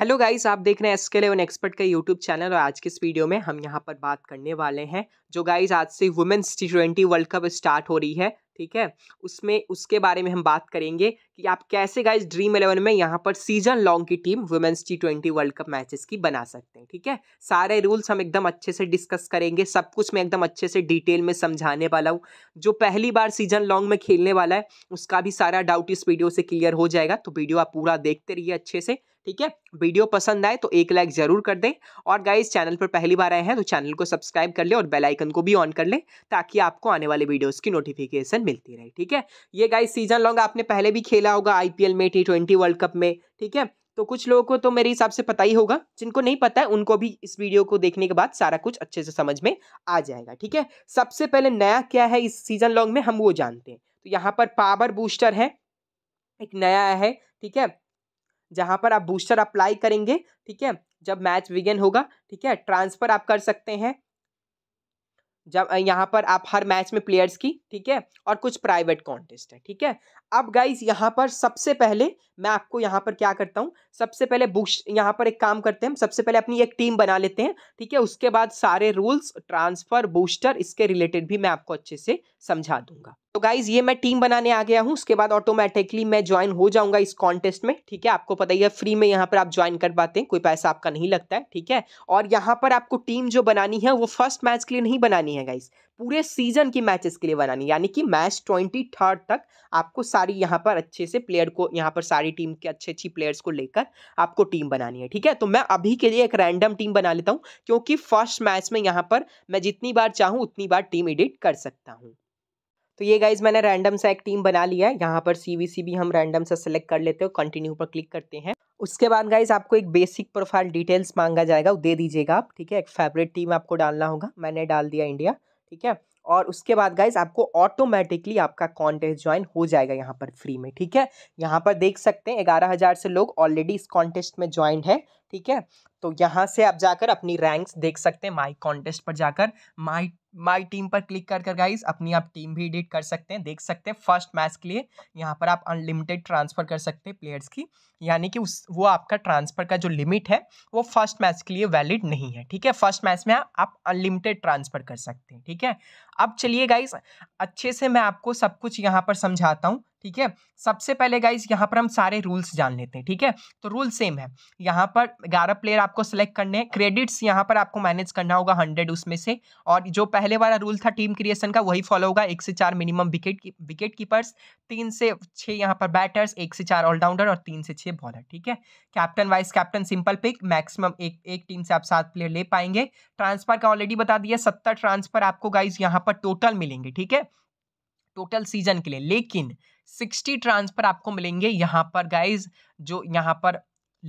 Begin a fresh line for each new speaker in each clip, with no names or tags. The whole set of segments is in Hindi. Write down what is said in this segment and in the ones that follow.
हेलो गाइस आप देख रहे हैं एस के लेवन एक्सपर्ट का यूट्यूब चैनल और आज के इस वीडियो में हम यहाँ पर बात करने वाले हैं जो गाइस आज से women's T twenty world cup start हो रही है ठीक है उसमें उसके बारे में हम बात करेंगे कि आप कैसे गाइस ड्रीम इलेवन में यहाँ पर सीजन लॉन्ग की team women's T twenty world cup matches की बना सकते हैं ठीक है सारे रूल्स हम एकदम अच्छे से डिस्कस करेंगे सब कुछ मैं एकदम अच्छे से डिटेल में समझाने वाला हूँ जो पहली बार सीजन लॉन्ग में खेलने वाला है उसका भी सारा डाउट इस वीडियो से क्लियर हो जाएगा तो वीडियो आप पूरा देखते रहिए अच्छे से ठीक है वीडियो पसंद आए तो एक लाइक ज़रूर कर दें और गाइज चैनल पर पहली बार आए हैं तो चैनल को सब्सक्राइब कर लें और बेल आइकन को भी ऑन कर लें ताकि आपको आने वाले वीडियोस की नोटिफिकेशन मिलती रहे ठीक है ये गाइज सीजन लॉन्ग आपने पहले भी खेला होगा आईपीएल में टी ट्वेंटी वर्ल्ड कप में ठीक है तो कुछ लोगों को तो मेरे हिसाब से पता ही होगा जिनको नहीं पता है उनको भी इस वीडियो को देखने के बाद सारा कुछ अच्छे से समझ में आ जाएगा ठीक है सबसे पहले नया क्या है इस सीजन लॉन्ग में हम वो जानते हैं तो यहाँ पर पावर बूस्टर है एक नया है ठीक है जहाँ पर आप बूस्टर अप्लाई करेंगे ठीक है जब मैच विगेन होगा ठीक है ट्रांसफ़र आप कर सकते हैं जब यहाँ पर आप हर मैच में प्लेयर्स की ठीक है और कुछ प्राइवेट कॉन्टेस्ट है ठीक है अब गाइज यहाँ पर सबसे पहले मैं आपको यहाँ पर क्या करता हूँ सबसे पहले बुक्स यहाँ पर एक काम करते हैं सबसे पहले अपनी एक टीम बना लेते हैं ठीक है उसके बाद सारे रूल्स ट्रांसफ़र बूस्टर इसके रिलेटेड भी मैं आपको अच्छे से समझा दूंगा तो गाइज ये मैं टीम बनाने आ गया हूँ उसके बाद ऑटोमेटिकली मैं ज्वाइन हो जाऊंगा इस कॉन्टेस्ट में ठीक है आपको पता ही है फ्री में यहाँ पर आप ज्वाइन कर पाते हैं कोई पैसा आपका नहीं लगता है ठीक है और यहाँ पर आपको टीम जो बनानी है वो फर्स्ट मैच के लिए नहीं बनानी है गाइज पूरे सीजन की मैचेस के लिए बनानी यानी कि मैच ट्वेंटी थर्ड तक आपको सारी यहाँ पर अच्छे से प्लेयर को यहाँ पर सारी टीम के अच्छे अच्छी प्लेयर्स को लेकर आपको टीम बनानी है ठीक है तो मैं अभी के लिए एक रैंडम टीम बना लेता हूँ क्योंकि फर्स्ट मैच में यहाँ पर मैं जितनी बार चाहूँ उतनी बार टीम एडिट कर सकता हूँ तो ये गाइज मैंने रैंडम सा एक टीम बना लिया है यहाँ पर सी भी हम रैंडम सा सेलेक्ट कर लेते हो कंटिन्यू पर क्लिक करते हैं उसके बाद गाइज आपको एक बेसिक प्रोफाइल डिटेल्स मांगा जाएगा वो दे दीजिएगा आप ठीक है एक फेवरेट टीम आपको डालना होगा मैंने डाल दिया इंडिया ठीक है और उसके बाद गाइज आपको ऑटोमेटिकली आपका कॉन्टेस्ट ज्वाइन हो जाएगा यहाँ पर फ्री में ठीक है यहाँ पर देख सकते हैं ग्यारह हज़ार से लोग ऑलरेडी इस कॉन्टेस्ट में ज्वाइन है ठीक है तो यहाँ से आप जाकर अपनी रैंक्स देख सकते हैं माई कॉन्टेस्ट पर जाकर माई माई टीम पर क्लिक कर कर गाइज़ अपनी आप टीम भी एडिट कर सकते हैं देख सकते हैं फर्स्ट मैच के लिए यहाँ पर आप अनलिमिटेड ट्रांसफ़र कर सकते हैं प्लेयर्स की यानी कि उस वो आपका ट्रांसफ़र का जो लिमिट है वो फर्स्ट मैच के लिए वैलिड नहीं है ठीक है फर्स्ट मैच में आप अनलिमिटेड ट्रांसफ़र कर सकते हैं ठीक है अब चलिए गाइज़ अच्छे से मैं आपको सब कुछ यहाँ पर समझाता हूँ ठीक है सबसे पहले गाइज यहाँ पर हम सारे रूल्स जान लेते हैं ठीक है तो रूल सेम है यहाँ पर ग्यारह प्लेयर आपको सेलेक्ट करने हैं क्रेडिट्स यहाँ पर आपको मैनेज करना होगा हंड्रेड उसमें से और जो पहले वाला रूल था टीम क्रिएशन का वही फॉलो होगा एक से चार मिनिमम विकेट विकेट कीपर्स तीन से छः यहाँ पर बैटर्स एक से चार ऑलराउंडर और तीन से छः बॉलर ठीक है captain vice captain simple pick maximum एक एक टीम से आप सात प्लेयर ले पाएंगे ट्रांसफर का ऑलरेडी बता दिया सत्तर ट्रांसफर आपको गाइज यहाँ पर टोटल मिलेंगे ठीक है टोटल सीजन के लिए लेकिन सिक्सटी ट्रांसफर आपको मिलेंगे यहाँ पर गाइज जो यहाँ पर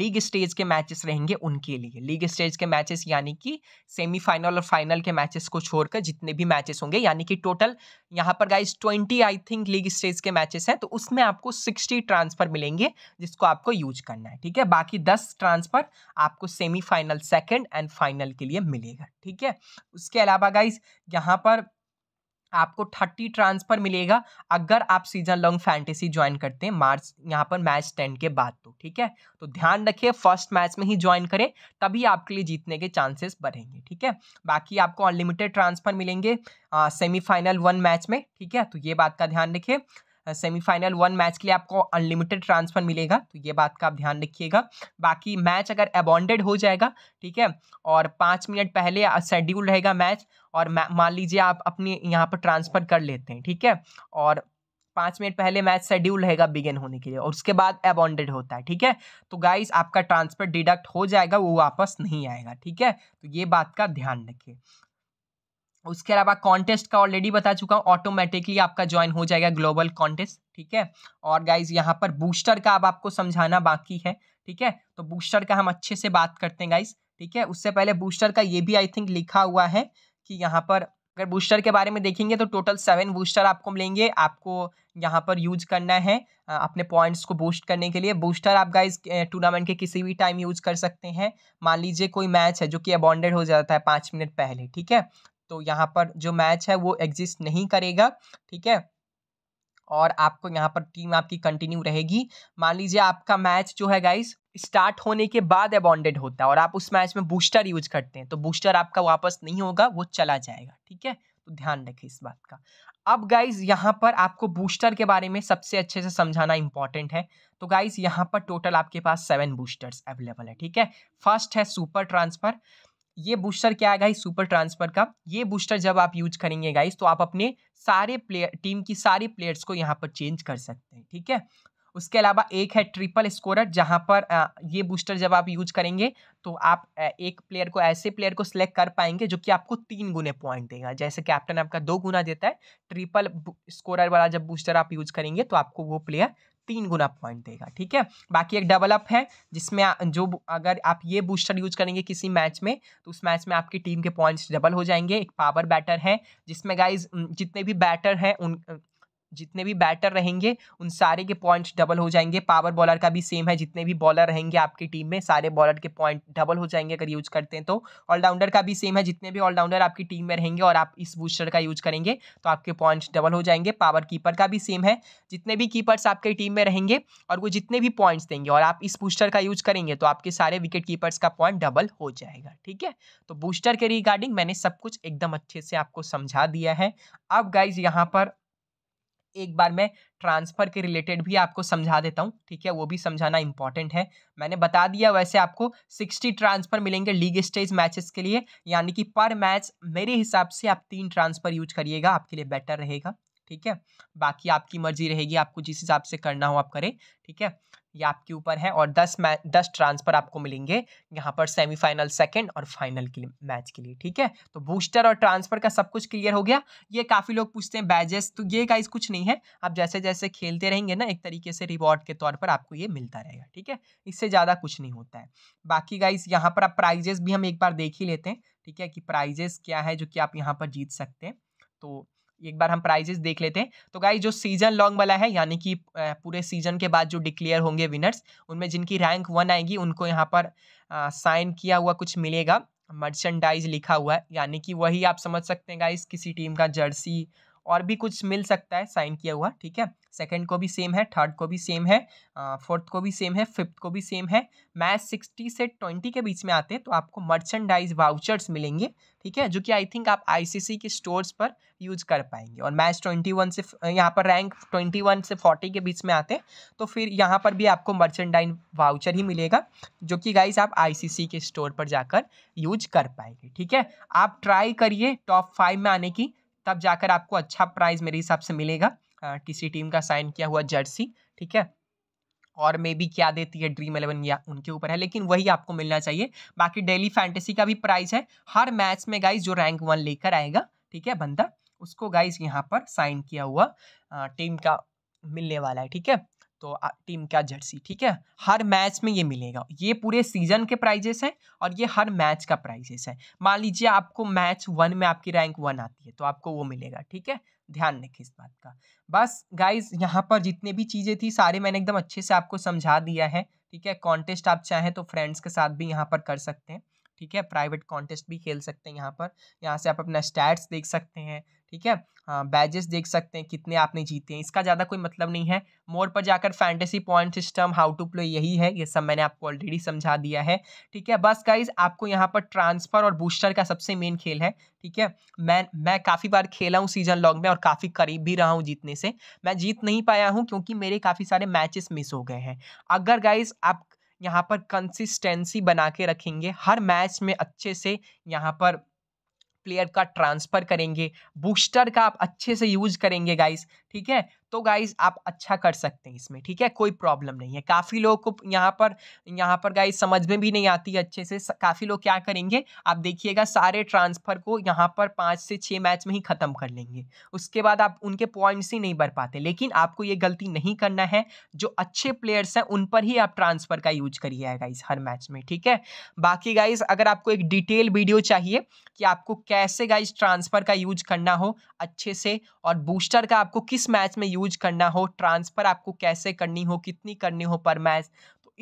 लीग स्टेज के मैचेस रहेंगे उनके लिए लीग स्टेज के मैचेस यानी कि सेमीफाइनल और फाइनल के मैचेस को छोड़कर जितने भी मैचेस होंगे यानी कि टोटल यहाँ पर guys twenty I think league stage के मैचेस हैं तो उसमें आपको सिक्सटी ट्रांसफर मिलेंगे जिसको आपको यूज करना है ठीक है बाकी दस ट्रांसफर आपको सेमीफाइनल सेकेंड एंड फाइनल के लिए मिलेगा ठीक है उसके अलावा गाइज यहाँ पर आपको थर्टी ट्रांसफर मिलेगा अगर आप सीजन लॉन्ग फैंटेसी ज्वाइन करते हैं मार्च यहाँ पर मैच टेन के बाद तो ठीक है तो ध्यान रखिए फर्स्ट मैच में ही ज्वाइन करें तभी आपके लिए जीतने के चांसेस बढ़ेंगे ठीक है बाकी आपको अनलिमिटेड ट्रांसफर मिलेंगे सेमीफाइनल वन मैच में ठीक है तो ये बात का ध्यान रखिए सेमीफाइनल वन मैच के लिए आपको अनलिमिटेड ट्रांसफर मिलेगा तो ये बात का आप ध्यान रखिएगा बाकी मैच अगर अबॉन्डेड हो जाएगा ठीक है और पाँच मिनट पहले शेड्यूल रहेगा मैच और मान लीजिए आप अपने यहाँ पर ट्रांसफ़र कर लेते हैं ठीक है और पाँच मिनट पहले मैच शेड्यूल रहेगा बिगेन होने के लिए और उसके बाद अबॉन्डेड होता है ठीक है तो गाइस आपका ट्रांसफर डिडक्ट हो जाएगा वो वापस नहीं आएगा ठीक है तो ये बात का ध्यान रखिए उसके अलावा कॉन्टेस्ट का ऑलरेडी बता चुका हूँ ऑटोमेटिकली आपका ज्वाइन हो जाएगा ग्लोबल कॉन्टेस्ट ठीक है और गाइज यहाँ पर बूस्टर का अब आपको समझाना बाकी है ठीक है तो बूस्टर का हम अच्छे से बात करते हैं गाइज ठीक है उससे पहले बूस्टर का ये भी आई थिंक लिखा हुआ है कि यहाँ पर अगर बूस्टर के बारे में देखेंगे तो टोटल सेवन बूस्टर आपको मिलेंगे आपको यहाँ पर यूज करना है अपने पॉइंट्स को बूस्ट करने के लिए बूस्टर आप गाइज टूर्नामेंट के किसी भी टाइम यूज कर सकते हैं मान लीजिए कोई मैच है जो कि अबॉन्डेड हो जाता है पाँच मिनट पहले ठीक है तो यहाँ पर जो मैच है वो एग्जिस्ट नहीं करेगा ठीक है और आपको यहाँ पर टीम आपकी कंटिन्यू रहेगी मान लीजिए आपका मैच जो है गाइस स्टार्ट होने के बाद अबॉन्डेड होता है और आप उस मैच में बूस्टर यूज करते हैं तो बूस्टर आपका वापस नहीं होगा वो चला जाएगा ठीक है तो ध्यान रखें इस बात का अब गाइज यहाँ पर आपको बूस्टर के बारे में सबसे अच्छे से समझाना इंपॉर्टेंट है तो गाइज यहाँ पर टोटल आपके पास सेवन बूस्टर्स अवेलेबल है ठीक है फर्स्ट है सुपर ट्रांसफर ये बूस्टर क्या है गाइस सुपर ट्रांसफर का ये बूस्टर जब आप यूज करेंगे गाइस तो आप अपने सारे प्लेयर टीम की सारे प्लेयर्स को यहाँ पर चेंज कर सकते हैं ठीक है उसके अलावा एक है ट्रिपल स्कोरर जहाँ पर ये बूस्टर जब आप यूज करेंगे तो आप एक प्लेयर को ऐसे प्लेयर को सिलेक्ट कर पाएंगे जो कि आपको तीन गुने पॉइंट देगा जैसे कैप्टन आपका दो गुना देता है ट्रिपल स्कोरर वाला जब बूस्टर आप यूज करेंगे तो आपको वो प्लेयर तीन गुना पॉइंट देगा ठीक है बाकी एक डबल अप है जिसमें जो अगर आप ये बूस्टर यूज करेंगे किसी मैच में तो उस मैच में आपकी टीम के पॉइंट्स डबल हो जाएंगे एक पावर बैटर है जिसमें गाइज जितने भी बैटर हैं उन जितने भी बैटर रहेंगे उन सारे के पॉइंट डबल हो जाएंगे पावर बॉलर का भी सेम है जितने भी बॉलर रहेंगे आपकी टीम में सारे बॉलर के पॉइंट डबल हो जाएंगे अगर यूज करते हैं तो ऑलराउंडर का भी सेम है जितने भी ऑलराउंडर आपकी टीम में रहेंगे और आप इस बूस्टर का यूज करेंगे तो आपके पॉइंट डबल हो जाएंगे पावर कीपर का भी सेम है जितने भी कीपर्स आपकी टीम में रहेंगे और वो जितने भी पॉइंट्स देंगे और आप इस बूस्टर का यूज करेंगे तो आपके सारे विकेट कीपर्स का पॉइंट डबल हो जाएगा ठीक है तो बूस्टर के रिगार्डिंग मैंने सब कुछ एकदम अच्छे से आपको समझा दिया है अब गाइज यहाँ पर एक बार मैं ट्रांसफ़र के रिलेटेड भी आपको समझा देता हूँ ठीक है वो भी समझाना इंपॉर्टेंट है मैंने बता दिया वैसे आपको 60 ट्रांसफ़र मिलेंगे लीग स्टेज मैचेस के लिए यानी कि पर मैच मेरे हिसाब से आप तीन ट्रांसफ़र यूज करिएगा आपके लिए बेटर रहेगा ठीक है बाकी आपकी मर्जी रहेगी आपको जिस हिसाब से करना हो आप करें ठीक है ये आपके ऊपर है और दस मैच दस ट्रांसफर आपको मिलेंगे यहाँ पर सेमीफाइनल सेकंड और फाइनल के लिए मैच के लिए ठीक है तो बूस्टर और ट्रांसफर का सब कुछ क्लियर हो गया ये काफ़ी लोग पूछते हैं बैजेस तो ये गाइस कुछ नहीं है आप जैसे जैसे खेलते रहेंगे ना एक तरीके से रिवॉर्ड के तौर पर आपको ये मिलता रहेगा ठीक है इससे ज़्यादा कुछ नहीं होता है बाकी गाइस यहाँ पर आप प्राइजेस भी हम एक बार देख ही लेते हैं ठीक है कि प्राइजेस क्या है जो कि आप यहाँ पर जीत सकते हैं तो एक बार हम प्राइजेस देख लेते हैं तो गाइज जो सीजन लॉन्ग वाला है यानी कि पूरे सीजन के बाद जो डिक्लेयर होंगे विनर्स उनमें जिनकी रैंक वन आएगी उनको यहाँ पर साइन किया हुआ कुछ मिलेगा मर्चेंडाइज लिखा हुआ है यानी कि वही आप समझ सकते हैं गाइज किसी टीम का जर्सी और भी कुछ मिल सकता है साइन किया हुआ ठीक है सेकंड को भी सेम है थर्ड को भी सेम है फोर्थ को भी सेम है फिफ्थ को भी सेम है मैथ सिक्सटी से ट्वेंटी के बीच में आते हैं तो आपको मर्चेंडाइज वाउचर्स मिलेंगे ठीक है जो कि आई थिंक आप आईसीसी के स्टोर्स पर यूज कर पाएंगे और मैथ ट्वेंटी वन से यहाँ पर रैंक ट्वेंटी वन से फोर्टी के बीच में आते हैं तो फिर यहाँ पर भी आपको मर्चेंडाइन वाउचर ही मिलेगा जो कि गाइज आप सी के स्टोर पर जाकर यूज कर पाएंगे ठीक है आप ट्राई करिए टॉप फाइव में आने की तब जाकर आपको अच्छा प्राइस मेरे हिसाब से मिलेगा किसी टीम का साइन किया हुआ जर्सी ठीक है और मे भी क्या देती है ड्रीम इलेवन या उनके ऊपर है लेकिन वही आपको मिलना चाहिए बाकी डेली फैंटेसी का भी प्राइस है हर मैच में गाइज जो रैंक वन लेकर आएगा ठीक है बंदा उसको गाइज यहाँ पर साइन किया हुआ टीम का मिलने वाला है ठीक है तो टीम का जर्सी ठीक है हर मैच में ये मिलेगा ये पूरे सीजन के प्राइजेस हैं और ये हर मैच का प्राइजेस है मान लीजिए आपको मैच वन में आपकी रैंक वन आती है तो आपको वो मिलेगा ठीक है ध्यान रखें इस बात का बस गाइज यहाँ पर जितने भी चीज़ें थी सारे मैंने एकदम अच्छे से आपको समझा दिया है ठीक है कॉन्टेस्ट आप चाहें तो फ्रेंड्स के साथ भी यहाँ पर कर सकते हैं ठीक है प्राइवेट कॉन्टेस्ट भी खेल सकते हैं यहाँ पर यहाँ से आप अपना स्टैट्स देख सकते हैं ठीक है बैजेस हाँ, देख सकते हैं कितने आपने जीते हैं इसका ज़्यादा कोई मतलब नहीं है मोर पर जाकर fantasy point system how to play यही है ये सब मैंने आपको ऑलरेडी समझा दिया है ठीक है बस गाइज आपको यहाँ पर ट्रांसफ़र और बूस्टर का सबसे मेन खेल है ठीक है मैं मैं काफ़ी बार खेला हूँ सीजन लॉग में और काफ़ी करीब भी रहा हूँ जीतने से मैं जीत नहीं पाया हूँ क्योंकि मेरे काफ़ी सारे मैचेस मिस हो गए हैं अगर गाइज आप यहाँ पर कंसिस्टेंसी बना के रखेंगे हर मैच में अच्छे से यहाँ पर प्लेयर का ट्रांसफ़र करेंगे बूस्टर का आप अच्छे से यूज करेंगे गाइस ठीक है तो गाइज आप अच्छा कर सकते हैं इसमें ठीक है कोई प्रॉब्लम नहीं है काफ़ी लोगों को यहाँ पर यहाँ पर गाइज समझ में भी नहीं आती है अच्छे से काफ़ी लोग क्या करेंगे आप देखिएगा सारे ट्रांसफ़र को यहाँ पर पाँच से छः मैच में ही ख़त्म कर लेंगे उसके बाद आप उनके पॉइंट्स ही नहीं बढ़ पाते लेकिन आपको ये गलती नहीं करना है जो अच्छे प्लेयर्स हैं उन पर ही आप ट्रांसफ़र का यूज करिए गाइज हर मैच में ठीक है बाकी गाइज अगर आपको एक डिटेल वीडियो चाहिए कि आपको कैसे गाइज ट्रांसफ़र का यूज करना हो अच्छे से और बूस्टर का आपको किस किस मैच में यूज करना हो ट्रांसफ़र आपको कैसे करनी हो कितनी करनी हो पर मैच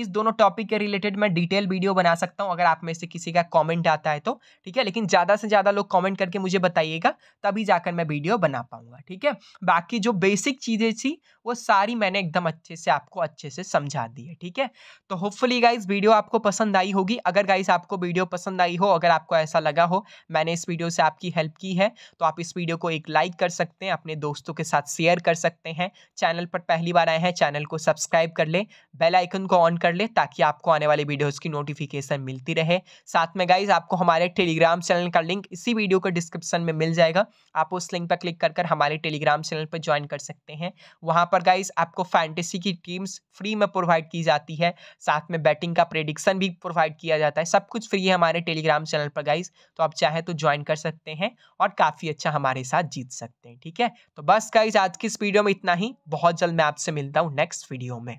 इस दोनों टॉपिक के रिलेटेड मैं डिटेल वीडियो बना सकता हूँ अगर आप में से किसी का कमेंट आता है तो ठीक है लेकिन ज़्यादा से ज़्यादा लोग कमेंट करके मुझे बताइएगा तभी जाकर मैं वीडियो बना पाऊँगा ठीक है बाकी जो बेसिक चीज़ें थी वो सारी मैंने एकदम अच्छे से आपको अच्छे से समझा दी है ठीक है तो होपफुली गाइज वीडियो आपको पसंद आई होगी अगर गाइज आपको वीडियो पसंद आई हो अगर आपको ऐसा लगा हो मैंने इस वीडियो से आपकी हेल्प की है तो आप इस वीडियो को एक लाइक कर सकते हैं अपने दोस्तों के साथ शेयर कर सकते हैं चैनल पर पहली बार आए हैं चैनल को सब्सक्राइब कर ले बेलाइकन को ऑन कर कर ले ताकि आपको आने वाले वीडियोज़ की नोटिफिकेशन मिलती रहे साथ में गाइज आपको हमारे टेलीग्राम चैनल का लिंक इसी वीडियो के डिस्क्रिप्शन में मिल जाएगा आप उस लिंक पर क्लिक कर कर हमारे टेलीग्राम चैनल पर ज्वाइन कर सकते हैं वहाँ पर गाइज आपको फैंटेसी की टीम्स फ्री में प्रोवाइड की जाती है साथ में बैटिंग का प्रेडिक्शन भी प्रोवाइड किया जाता है सब कुछ फ्री है हमारे टेलीग्राम चैनल पर गाइज तो आप चाहें तो ज्वाइन कर सकते हैं और काफ़ी अच्छा हमारे साथ जीत सकते हैं ठीक है तो बस गाइज आज की इस वीडियो में इतना ही बहुत जल्द मैं आपसे मिलता हूँ नेक्स्ट वीडियो में